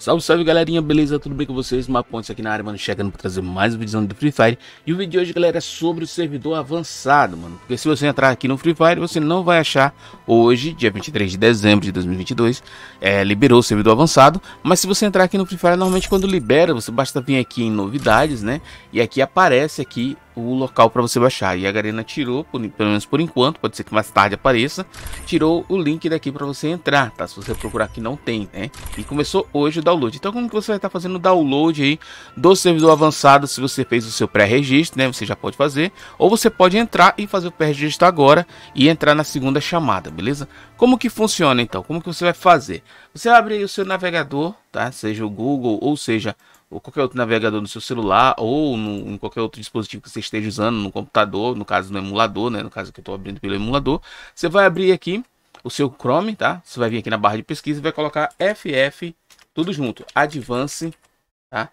Salve, salve galerinha, beleza? Tudo bem com vocês? Mapontes aqui na área, mano, chegando pra trazer mais um vídeo do Free Fire E o vídeo de hoje, galera, é sobre o servidor avançado, mano Porque se você entrar aqui no Free Fire, você não vai achar Hoje, dia 23 de dezembro de 2022, é, liberou o servidor avançado Mas se você entrar aqui no Free Fire, normalmente quando libera, você basta vir aqui em novidades, né? E aqui aparece aqui o local para você baixar. E a Garena tirou, por, pelo menos por enquanto, pode ser que mais tarde apareça, tirou o link daqui para você entrar, tá? Se você procurar que não tem, né? E começou hoje o download. Então como que você vai estar tá fazendo o download aí do servidor avançado, se você fez o seu pré-registro, né? Você já pode fazer, ou você pode entrar e fazer o pré-registro agora e entrar na segunda chamada, beleza? Como que funciona então? Como que você vai fazer? Você abre o seu navegador, tá? Seja o Google ou seja ou qualquer outro navegador no seu celular, ou no, em qualquer outro dispositivo que você esteja usando, no computador, no caso no emulador, né? No caso que eu estou abrindo pelo emulador, você vai abrir aqui o seu Chrome, tá? Você vai vir aqui na barra de pesquisa e vai colocar FF, tudo junto, Advance, tá?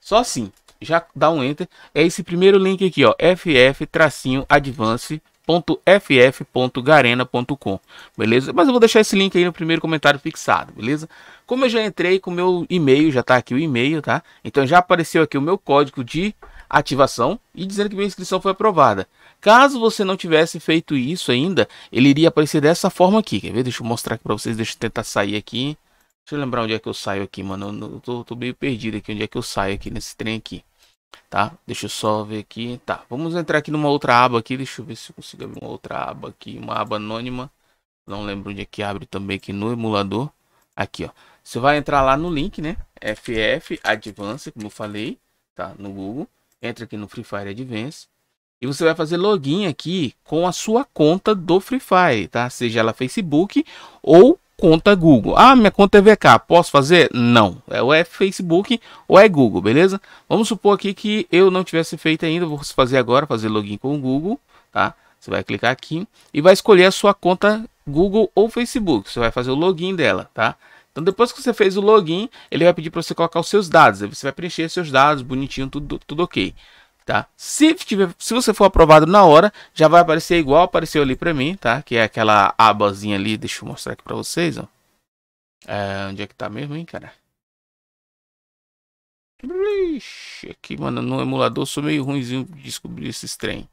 Só assim, já dá um Enter. É esse primeiro link aqui, ó, FF-Advance, www.ff.garena.com, beleza? Mas eu vou deixar esse link aí no primeiro comentário fixado, beleza? Como eu já entrei com o meu e-mail, já tá aqui o e-mail, tá? Então já apareceu aqui o meu código de ativação e dizendo que minha inscrição foi aprovada. Caso você não tivesse feito isso ainda, ele iria aparecer dessa forma aqui, quer ver? Deixa eu mostrar aqui para vocês, deixa eu tentar sair aqui. Deixa eu lembrar onde é que eu saio aqui, mano. Eu tô, tô meio perdido aqui, onde é que eu saio aqui nesse trem aqui. Tá? Deixa eu só ver aqui. Tá, vamos entrar aqui numa outra aba aqui. Deixa eu ver se eu consigo abrir uma outra aba aqui. Uma aba anônima. Não lembro onde é que abre também aqui no emulador. Aqui, ó. Você vai entrar lá no link, né? FF Advance, como eu falei, tá? No Google. Entra aqui no Free Fire Advance. E você vai fazer login aqui com a sua conta do Free Fire, tá? Seja ela Facebook ou conta Google. Ah, minha conta é VK, posso fazer? Não. É, ou é Facebook ou é Google, beleza? Vamos supor aqui que eu não tivesse feito ainda, vou fazer agora, fazer login com o Google, tá? Você vai clicar aqui e vai escolher a sua conta Google ou Facebook. Você vai fazer o login dela, tá? Então, depois que você fez o login, ele vai pedir para você colocar os seus dados. Aí você vai preencher seus dados, bonitinho, tudo, tudo ok tá? Se, tiver, se você for aprovado na hora, já vai aparecer igual apareceu ali para mim, tá? Que é aquela abazinha ali, deixa eu mostrar aqui para vocês, ó. É, onde é que tá mesmo, hein, cara? Ixi, aqui, mano, no emulador sou meio ruimzinho de descobrir esses trem.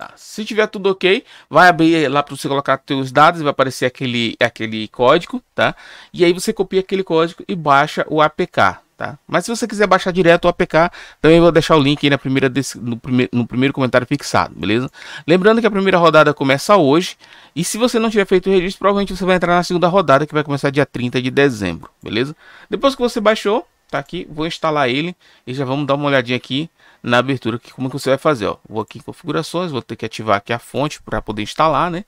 Tá. Se tiver tudo ok, vai abrir lá para você colocar seus dados, vai aparecer aquele, aquele código, tá? E aí você copia aquele código e baixa o APK, tá? Mas se você quiser baixar direto o APK, também vou deixar o link aí na primeira no, primeir, no primeiro comentário fixado, beleza? Lembrando que a primeira rodada começa hoje, e se você não tiver feito o registro, provavelmente você vai entrar na segunda rodada, que vai começar dia 30 de dezembro, beleza? Depois que você baixou, tá aqui, vou instalar ele e já vamos dar uma olhadinha aqui na abertura que como é que você vai fazer, ó. Vou aqui em configurações, vou ter que ativar aqui a fonte para poder instalar, né?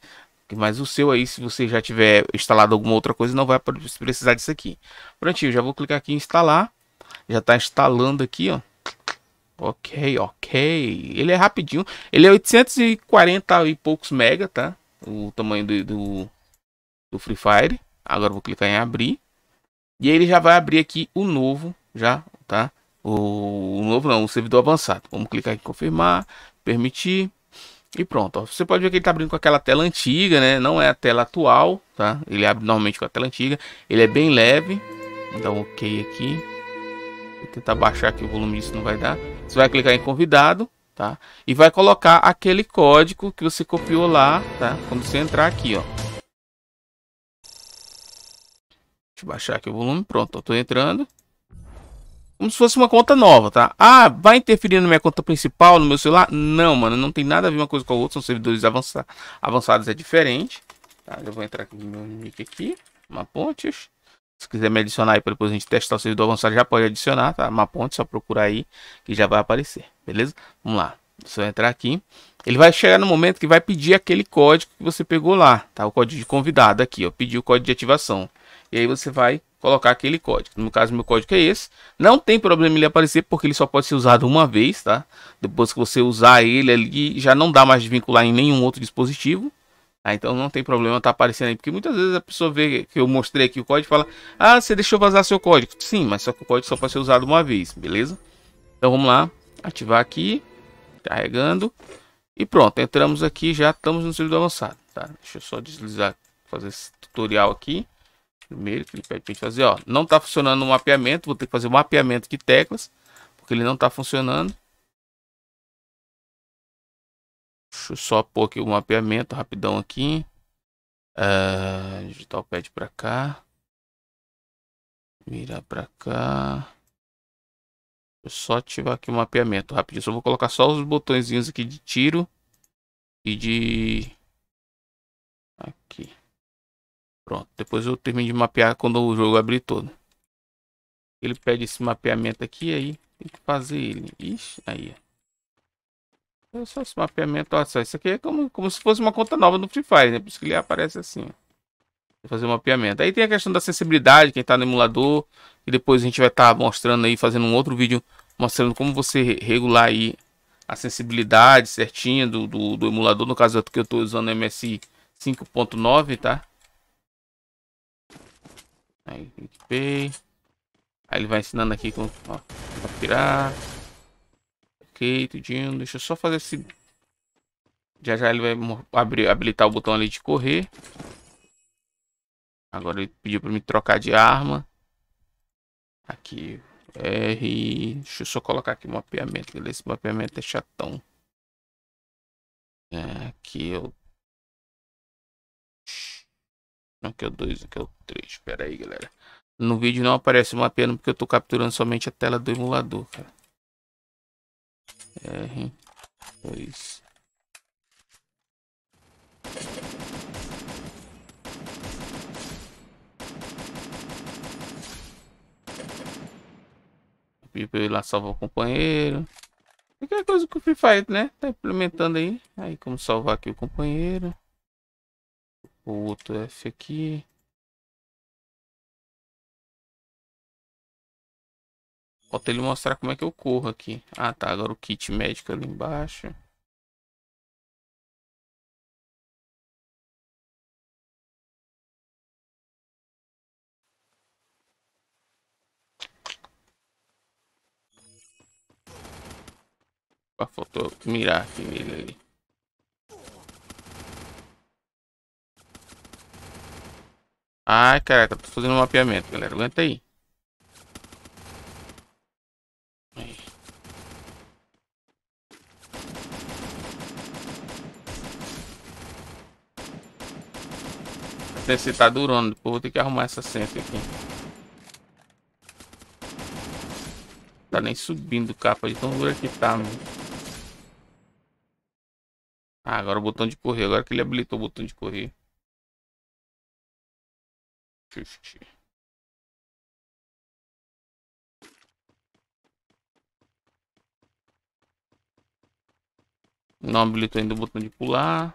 Mas o seu aí, se você já tiver instalado alguma outra coisa, não vai precisar disso aqui. Prontinho, já vou clicar aqui em instalar. Já tá instalando aqui, ó. Ok, ok. Ele é rapidinho. Ele é 840 e poucos mega, tá? O tamanho do, do, do Free Fire. Agora vou clicar em abrir. E ele já vai abrir aqui o novo, já, tá? O, o novo não, o servidor avançado. Vamos clicar em confirmar, permitir. E pronto, ó. você pode ver que ele está abrindo com aquela tela antiga, né? Não é a tela atual, tá? Ele abre normalmente com a tela antiga. Ele é bem leve. Então, ok aqui. Vou tentar baixar aqui o volume, isso não vai dar. Você vai clicar em convidado, tá? E vai colocar aquele código que você copiou lá, tá? Quando você entrar aqui, ó. Deixa eu baixar aqui o volume. Pronto, eu tô entrando. Como se fosse uma conta nova, tá? Ah, vai interferir na minha conta principal, no meu celular? Não, mano, não tem nada a ver uma coisa com a outra. São servidores avança avançados, é diferente. Tá, eu vou entrar aqui no meu nick aqui. Mapontes. Se quiser me adicionar aí para depois a gente testar o servidor avançado, já pode adicionar, tá? Mapontes, só procurar aí que já vai aparecer, beleza? Vamos lá. Só entrar aqui. Ele vai chegar no momento que vai pedir aquele código que você pegou lá, tá? O código de convidado aqui, ó. Pedir o código de ativação. E aí você vai colocar aquele código. No caso, meu código é esse. Não tem problema ele aparecer, porque ele só pode ser usado uma vez, tá? Depois que você usar ele ali, já não dá mais de vincular em nenhum outro dispositivo. Ah, então não tem problema tá aparecendo aí, porque muitas vezes a pessoa vê que eu mostrei aqui o código e fala Ah, você deixou vazar seu código. Sim, mas só que o código só pode ser usado uma vez, beleza? Então vamos lá, ativar aqui, carregando e pronto, entramos aqui, já estamos no servidor avançado, tá? Deixa eu só deslizar, fazer esse tutorial aqui. Primeiro que ele pede para gente fazer, ó, não está funcionando o mapeamento, vou ter que fazer o mapeamento de teclas, porque ele não está funcionando. Deixa eu só pôr aqui o mapeamento rapidão aqui. Uh, digital pad para cá. Virar para cá. Deixa eu só ativar aqui o mapeamento rapidinho. Só vou colocar só os botõezinhos aqui de tiro e de... Aqui. Pronto, depois eu termino de mapear quando o jogo abrir todo. Ele pede esse mapeamento aqui, aí tem que fazer ele. Ixi, aí. É só esse mapeamento, olha só, isso aqui é como, como se fosse uma conta nova no Free Fire, né? Por isso que ele aparece assim, Fazer o mapeamento. Aí tem a questão da sensibilidade, quem tá no emulador. E depois a gente vai estar tá mostrando aí, fazendo um outro vídeo mostrando como você regular aí a sensibilidade certinha do, do, do emulador. No caso que eu estou usando o MSI 5.9, tá? Aí, equipei Aí ele vai ensinando aqui com ó, pra tirar. Ok, tudinho. Deixa eu só fazer esse... Já já ele vai abrir, habilitar o botão ali de correr. Agora ele pediu para me trocar de arma. Aqui, R. Deixa eu só colocar aqui o mapeamento. Esse mapeamento é chatão. É, aqui eu Aqui é o 2, que é o 3. Espera é aí, galera. No vídeo não aparece uma pena é porque eu tô capturando somente a tela do emulador, cara. R, 2. Pipa lá salvar o companheiro. Aquela coisa que o Free Fire, né? Tá implementando aí. Aí como salvar aqui o companheiro o outro F aqui. Falta ele mostrar como é que eu corro aqui. Ah, tá. Agora o kit médico é ali embaixo. Faltou mirar aqui nele ali. Ai, cara, tá fazendo um mapeamento, galera. Aguenta aí. Sense tá durando, depois vou ter que arrumar essa sense aqui. Tá nem subindo capa de tão dura que tá, mano. Ah, agora o botão de correr. Agora que ele habilitou o botão de correr fifty Não habilitou ainda o botão de pular.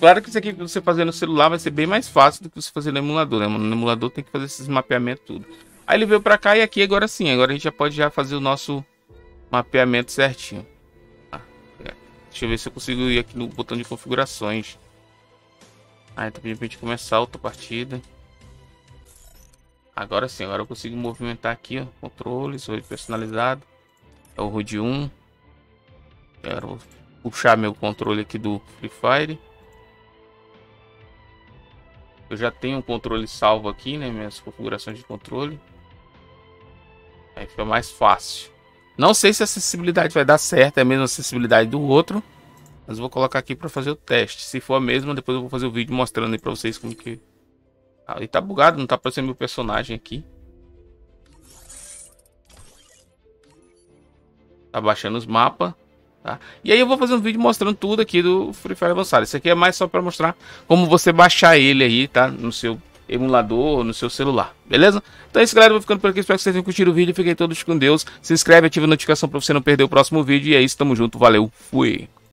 Claro que isso aqui que você fazer no celular vai ser bem mais fácil do que você fazer no emulador, né, No emulador tem que fazer esses mapeamentos tudo. Aí ele veio pra cá e aqui agora sim. Agora a gente já pode já fazer o nosso mapeamento certinho. Ah, é. Deixa eu ver se eu consigo ir aqui no botão de configurações aí tá então a pra gente começar outra partida. Agora sim, agora eu consigo movimentar aqui, ó. Controles, hoje personalizado. É o HUD 1. Agora vou puxar meu controle aqui do Free Fire. Eu já tenho um controle salvo aqui, né? Minhas configurações de controle. Aí fica mais fácil. Não sei se a acessibilidade vai dar certo, é a mesma acessibilidade do outro. Mas vou colocar aqui para fazer o teste. Se for a mesma, depois eu vou fazer o vídeo mostrando aí para vocês como que... Ah, e tá bugado, não tá aparecendo meu personagem aqui. Tá baixando os mapas. Tá? E aí eu vou fazer um vídeo mostrando tudo aqui do Free Fire avançado. Isso aqui é mais só para mostrar como você baixar ele aí, tá? No seu emulador no seu celular, beleza? Então é isso, galera. Vou ficando por aqui. Espero que vocês tenham curtido o vídeo. Fiquem todos com Deus. Se inscreve, ativa a notificação para você não perder o próximo vídeo. E é isso. Tamo junto. Valeu. Fui.